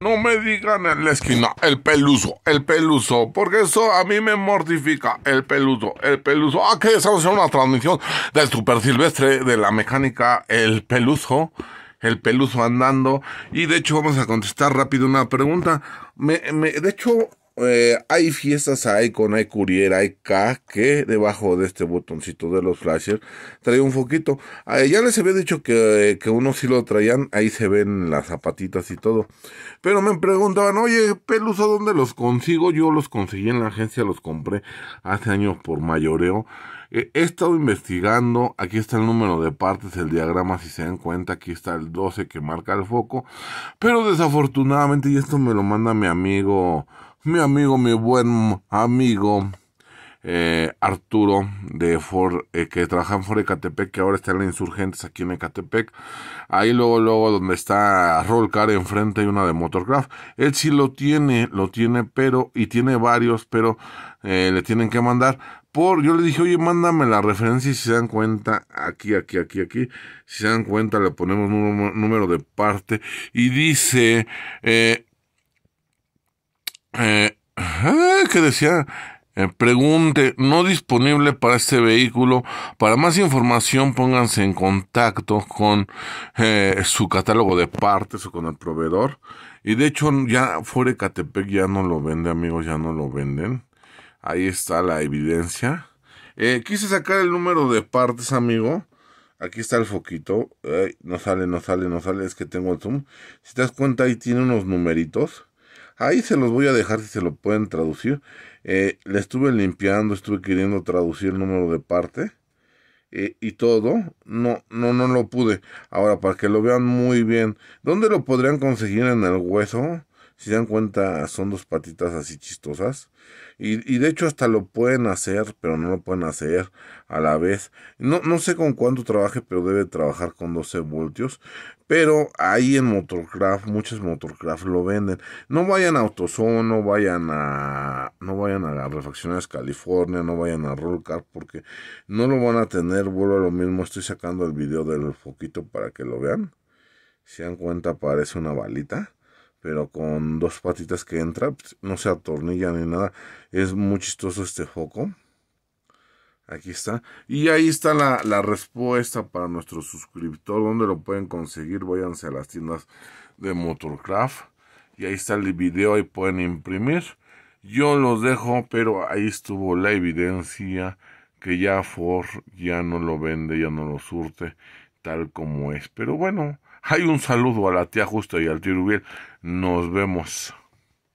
No me digan en la esquina, el peluso, el peluso, porque eso a mí me mortifica, el peluso, el peluso. Ah, que estamos en una transmisión del Super Silvestre de la mecánica, el peluso, el peluso andando. Y de hecho vamos a contestar rápido una pregunta. Me, me, de hecho, eh, hay fiestas con, hay curiera, hay K, que debajo de este botoncito de los flashers trae un foquito. Ah, ya les había dicho que, que uno sí lo traían, ahí se ven las zapatitas y todo. Pero me preguntaban, oye, Peluso, ¿dónde los consigo? Yo los conseguí en la agencia, los compré hace años por mayoreo. Eh, he estado investigando, aquí está el número de partes, el diagrama, si se dan cuenta, aquí está el 12 que marca el foco. Pero desafortunadamente, y esto me lo manda mi amigo mi amigo, mi buen amigo eh, Arturo, de Ford, eh, que trabaja en For Ecatepec, que ahora está en la Insurgentes aquí en Ecatepec. Ahí luego, luego, donde está Rollcar enfrente y una de Motorcraft. Él sí lo tiene, lo tiene, pero, y tiene varios, pero eh, le tienen que mandar. Por, yo le dije, oye, mándame la referencia y si se dan cuenta, aquí, aquí, aquí, aquí, si se dan cuenta, le ponemos un número de parte y dice, eh, eh, que decía, eh, pregunte, no disponible para este vehículo. Para más información, pónganse en contacto con eh, su catálogo de partes o con el proveedor. Y de hecho, ya fuera Catepec ya no lo vende, amigos, ya no lo venden. Ahí está la evidencia. Eh, quise sacar el número de partes, amigo. Aquí está el foquito. no sale, no sale, no sale. Es que tengo el zoom. Si te das cuenta, ahí tiene unos numeritos. Ahí se los voy a dejar si se lo pueden traducir. Eh, le estuve limpiando, estuve queriendo traducir el número de parte eh, y todo. No, no, no lo pude. Ahora, para que lo vean muy bien, ¿dónde lo podrían conseguir en el hueso? si se dan cuenta, son dos patitas así chistosas. Y, de hecho hasta lo pueden hacer, pero no lo pueden hacer a la vez. No, sé con cuánto trabaje, pero debe trabajar con 12 voltios. Pero ahí en Motorcraft, muchos Motorcraft lo venden. No vayan a AutoZone, no vayan a, no vayan a las refacciones California, no vayan a Rollcar, porque no lo van a tener. Vuelvo a lo mismo, estoy sacando el video del foquito para que lo vean. Si dan cuenta, parece una balita pero con dos patitas que entra, pues, no se atornilla ni nada. Es muy chistoso este foco. Aquí está. Y ahí está la, la respuesta para nuestro suscriptor. ¿Dónde lo pueden conseguir? Váyanse a las tiendas de Motorcraft. Y ahí está el video, ahí pueden imprimir. Yo los dejo, pero ahí estuvo la evidencia que ya Ford ya no lo vende, ya no lo surte tal como es. Pero bueno, hay un saludo a la tía Justa y al tío Rubiel. Nos vemos.